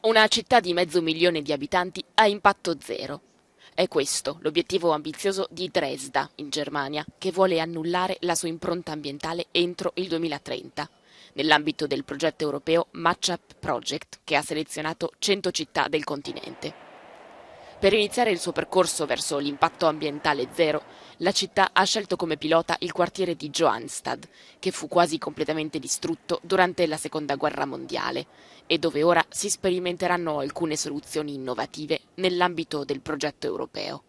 Una città di mezzo milione di abitanti a impatto zero. È questo l'obiettivo ambizioso di Dresda, in Germania, che vuole annullare la sua impronta ambientale entro il 2030, nell'ambito del progetto europeo Matchup Project, che ha selezionato 100 città del continente. Per iniziare il suo percorso verso l'impatto ambientale zero, la città ha scelto come pilota il quartiere di Johannstad, che fu quasi completamente distrutto durante la Seconda Guerra Mondiale e dove ora si sperimenteranno alcune soluzioni innovative nell'ambito del progetto europeo.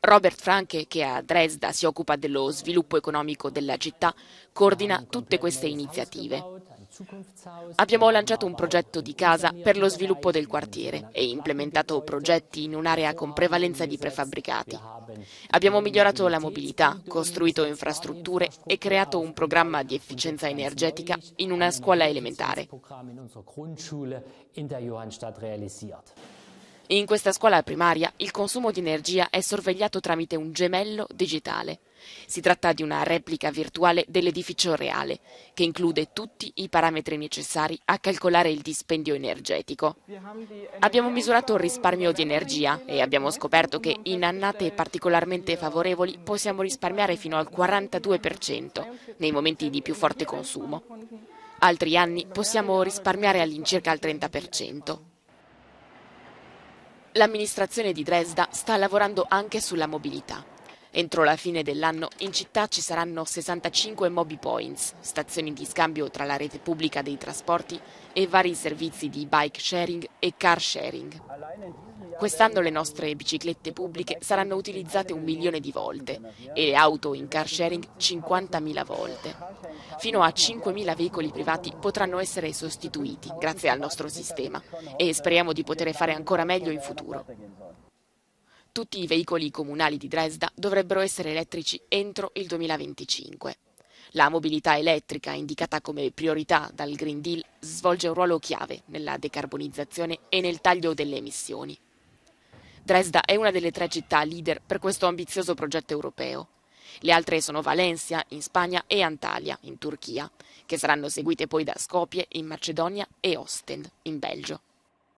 Robert Franke, che a Dresda si occupa dello sviluppo economico della città, coordina tutte queste iniziative. Abbiamo lanciato un progetto di casa per lo sviluppo del quartiere e implementato progetti in un'area con prevalenza di prefabbricati. Abbiamo migliorato la mobilità, costruito infrastrutture e creato un programma di efficienza energetica in una scuola elementare. In questa scuola primaria il consumo di energia è sorvegliato tramite un gemello digitale. Si tratta di una replica virtuale dell'edificio reale, che include tutti i parametri necessari a calcolare il dispendio energetico. Abbiamo misurato il risparmio di energia e abbiamo scoperto che in annate particolarmente favorevoli possiamo risparmiare fino al 42% nei momenti di più forte consumo. Altri anni possiamo risparmiare all'incirca il 30%. L'amministrazione di Dresda sta lavorando anche sulla mobilità. Entro la fine dell'anno in città ci saranno 65 Mobi Points, stazioni di scambio tra la rete pubblica dei trasporti e vari servizi di bike sharing e car sharing. Quest'anno le nostre biciclette pubbliche saranno utilizzate un milione di volte e le auto in car sharing 50.000 volte. Fino a 5.000 veicoli privati potranno essere sostituiti grazie al nostro sistema e speriamo di poter fare ancora meglio in futuro. Tutti i veicoli comunali di Dresda dovrebbero essere elettrici entro il 2025. La mobilità elettrica, indicata come priorità dal Green Deal, svolge un ruolo chiave nella decarbonizzazione e nel taglio delle emissioni. Dresda è una delle tre città leader per questo ambizioso progetto europeo. Le altre sono Valencia, in Spagna, e Antalya, in Turchia, che saranno seguite poi da Skopje, in Macedonia, e Ostend, in Belgio.